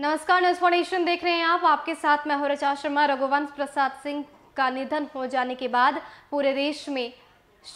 नमस्कार नोस्फोनेशन देख रहे हैं आप आपके साथ मैं हूं रचा शर्मा रघुवंश प्रसाद सिंह का निधन हो जाने के बाद पूरे देश में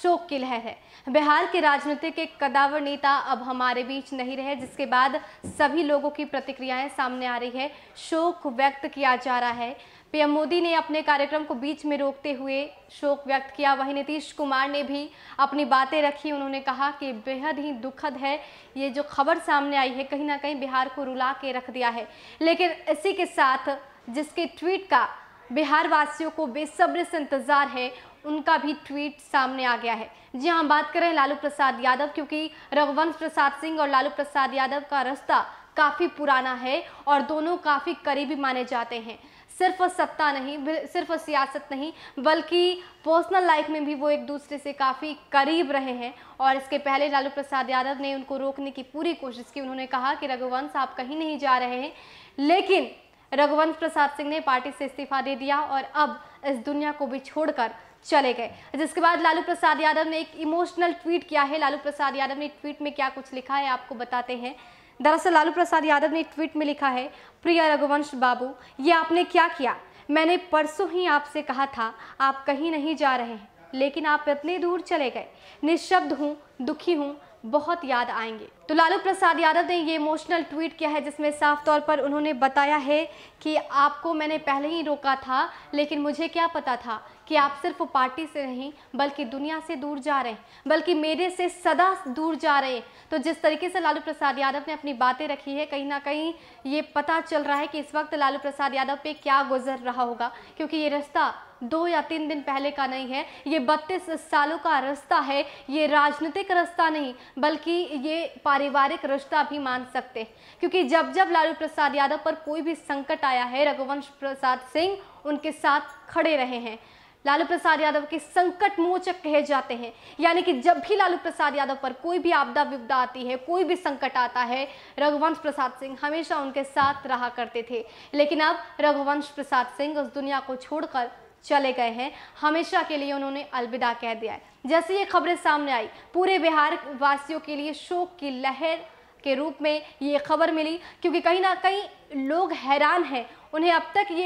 शोक की लहर है बिहार के राजनीतिक एक कदावर नेता अब हमारे बीच नहीं रहे जिसके बाद सभी लोगों की प्रतिक्रियाएं सामने आ रही है शोक व्यक्त किया जा रहा है पीएम मोदी ने अपने कार्यक्रम को बीच में रोकते हुए शोक व्यक्त किया वहीं नीतीश कुमार ने भी अपनी बातें रखी उन्होंने कहा कि बेहद ही दुखद है ये जो खबर सामने आई है कहीं ना कहीं बिहार को रुला के रख दिया है लेकिन इसी के साथ जिसके ट्वीट का बिहार वासियों को बेसब्र से इंतज़ार है उनका भी ट्वीट सामने आ गया है जी हाँ बात करें लालू प्रसाद यादव क्योंकि रघुवंश प्रसाद सिंह और लालू प्रसाद यादव का रास्ता काफ़ी पुराना है और दोनों काफ़ी करीबी माने जाते हैं सिर्फ सत्ता नहीं सिर्फ सियासत नहीं बल्कि पर्सनल लाइफ में भी वो एक दूसरे से काफ़ी करीब रहे हैं और इसके पहले लालू प्रसाद यादव ने उनको रोकने की पूरी कोशिश की उन्होंने कहा कि रघुवंश आप कहीं नहीं जा रहे हैं लेकिन रघुवंश प्रसाद सिंह ने पार्टी से इस्तीफा दे दिया और अब इस दुनिया को भी छोड़कर चले गए जिसके बाद लालू प्रसाद यादव ने एक इमोशनल ट्वीट किया है लालू प्रसाद यादव ने ट्वीट में क्या कुछ लिखा है आपको बताते हैं दरअसल लालू प्रसाद यादव ने ट्वीट में लिखा है प्रिया रघुवंश बाबू ये आपने क्या किया मैंने परसों ही आपसे कहा था आप कहीं नहीं जा रहे हैं लेकिन आप इतने दूर चले गए निःशब्द हूँ दुखी हूँ बहुत याद आएंगे तो लालू प्रसाद यादव ने ये इमोशनल ट्वीट किया है जिसमें साफ तौर पर उन्होंने बताया है कि आपको मैंने पहले ही रोका था लेकिन मुझे क्या पता था कि आप सिर्फ पार्टी से नहीं बल्कि दुनिया से दूर जा रहे हैं बल्कि मेरे से सदा दूर जा रहे हैं तो जिस तरीके से लालू प्रसाद यादव ने अपनी बातें रखी है कहीं ना कहीं ये पता चल रहा है कि इस वक्त लालू प्रसाद यादव पे क्या गुजर रहा होगा क्योंकि ये रास्ता दो या तीन दिन पहले का नहीं है ये बत्तीस सालों का रास्ता है ये राजनीतिक रास्ता नहीं बल्कि ये पारिवारिक रिश्ता भी मान सकते क्योंकि जब जब लालू प्रसाद यादव पर कोई भी संकट आया है रघुवंश प्रसाद सिंह उनके साथ खड़े रहे हैं लालू प्रसाद यादव के संकट मोचक कहे जाते हैं यानी कि जब भी लालू प्रसाद यादव पर कोई भी आपदा विपदा आती है कोई भी संकट आता है रघुवंश प्रसाद सिंह हमेशा उनके साथ रहा करते थे लेकिन अब रघुवंश प्रसाद सिंह उस दुनिया को छोड़कर चले गए हैं हमेशा के लिए उन्होंने अलविदा कह दिया है जैसे ये खबरें सामने आई पूरे बिहार वासियों के लिए शोक की लहर के रूप में ये खबर मिली क्योंकि कहीं ना कहीं लोग हैरान हैं उन्हें अब तक ये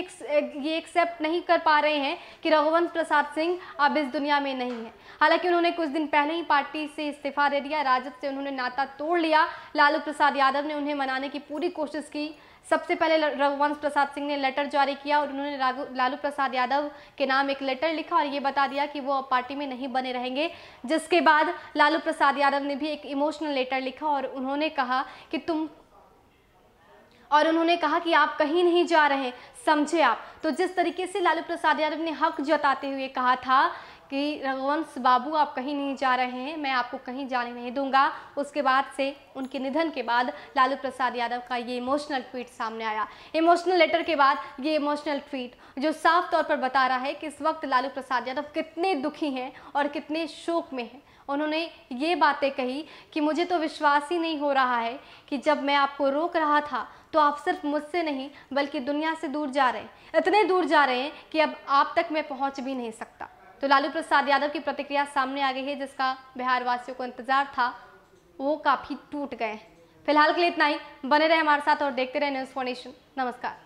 ये एक्सेप्ट नहीं कर पा रहे हैं कि रघुवंश प्रसाद सिंह अब इस दुनिया में नहीं है हालांकि उन्होंने कुछ दिन पहले ही पार्टी से इस्तीफा दे दिया राजद से उन्होंने नाता तोड़ लिया लालू प्रसाद यादव ने उन्हें मनाने की पूरी कोशिश की सबसे पहले रघुवंश प्रसाद सिंह ने लेटर जारी किया और उन्होंने लालू प्रसाद यादव के नाम एक लेटर लिखा और ये बता दिया कि वो अब पार्टी में नहीं बने रहेंगे जिसके बाद लालू प्रसाद यादव ने भी एक इमोशनल लेटर लिखा और उन्होंने कहा कि तुम और उन्होंने कहा कि आप कहीं नहीं जा रहे समझे आप तो जिस तरीके से लालू प्रसाद यादव ने हक जताते हुए कहा था कि रघुवंश बाबू आप कहीं नहीं जा रहे हैं मैं आपको कहीं जाने नहीं दूंगा उसके बाद से उनके निधन के बाद लालू प्रसाद यादव का ये इमोशनल ट्वीट सामने आया इमोशनल लेटर के बाद ये इमोशनल ट्वीट जो साफ तौर पर बता रहा है कि इस वक्त लालू प्रसाद यादव कितने दुखी हैं और कितने शोक में हैं उन्होंने ये बातें कही कि मुझे तो विश्वास ही नहीं हो रहा है कि जब मैं आपको रोक रहा था तो आप सिर्फ मुझसे नहीं बल्कि दुनिया से दूर जा रहे हैं इतने दूर जा रहे हैं कि अब आप तक मैं पहुंच भी नहीं सकता तो लालू प्रसाद यादव की प्रतिक्रिया सामने आ गई है जिसका बिहार वासियों को इंतजार था वो काफ़ी टूट गए फिलहाल के लिए इतना ही बने रहे हमारे साथ और देखते रहे न्यूज़ फॉर नमस्कार